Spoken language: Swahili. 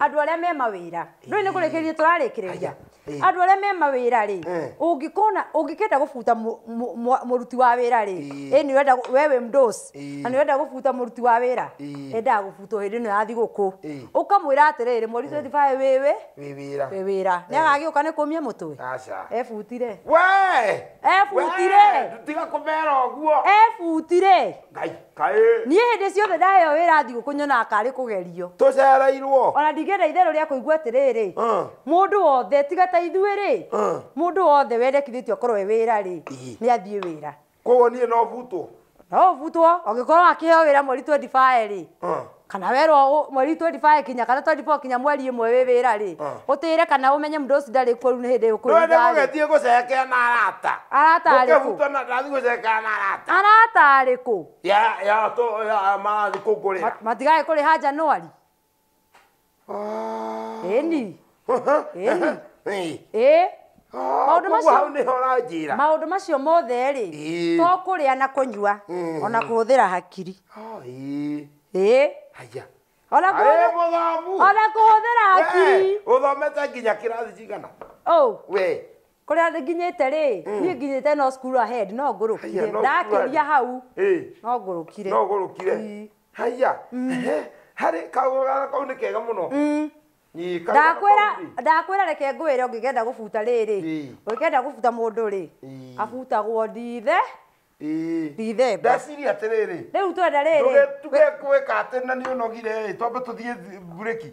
andå arä a me mawä ra ndå nä kå rä kä ria tå rarä kä rä ria Eh. andå arä a me mawä rä å eh. ngä kona å ngä kenda gå buta må ruti wa wä ra rä ä nä renda gå buta må ruti wa wä ra eh. endaga gå butwo hä ndä ä no yathi gå kå å kamwä ra atä rä rä mweri wä wä wä wä ra nä agagä å ka nä kå mia må twe ebutire ebutire tiga mera å guo ebutire niä hä ndä ciothe ndaheo wä ra thigå kå nyonaga karä kå gerio tå cereirwo ona ndingä ndeithero rä a kå igua atä rä rä må ndå wothe tigate ta ithuĩ rĩ må ndå wothe wendekithä tio å korwo e wä ra rä nä athiä wä ra koguo niä no butwo no å butwo å ngä korwo akä heo wä ra mweri twendibae rä kana werwo mweri twendibae kinya kana twendibo kinya mweri ä mwe wä wä ra rä å tä re kana å menye må ndå å cio ndarä kuoru nä hä ndä kå ende må gethiä gå cekea na arata aratarathi gå cekea na arata arata arä kå marathi kå ngå rä ra matigagä kå rä ha njanuari ä ni ä ni ä maå ndå macio mothe rä to kå rä a na kå nyua hmm. ona kå hå thä ra hakiri ä ona kå hå thä ra hakiri å thomete nginya kä rathi cigana we kå rä a nginyä te rä hmm. niä nginyä te no cukuru ahead no ngå rå kire ndakä hau no ngå rå kire no ngå haiya hmm. harä kagå kau nä kega må no ndakwira ndakwira reke ngwire ungigenda gubuta riri ungigenda gubuta mundu ri abutagwo ndithe ndithemba ndeciria atiriri riu twenda riri tugegwika ati na niunogire twambe tuthie mbureki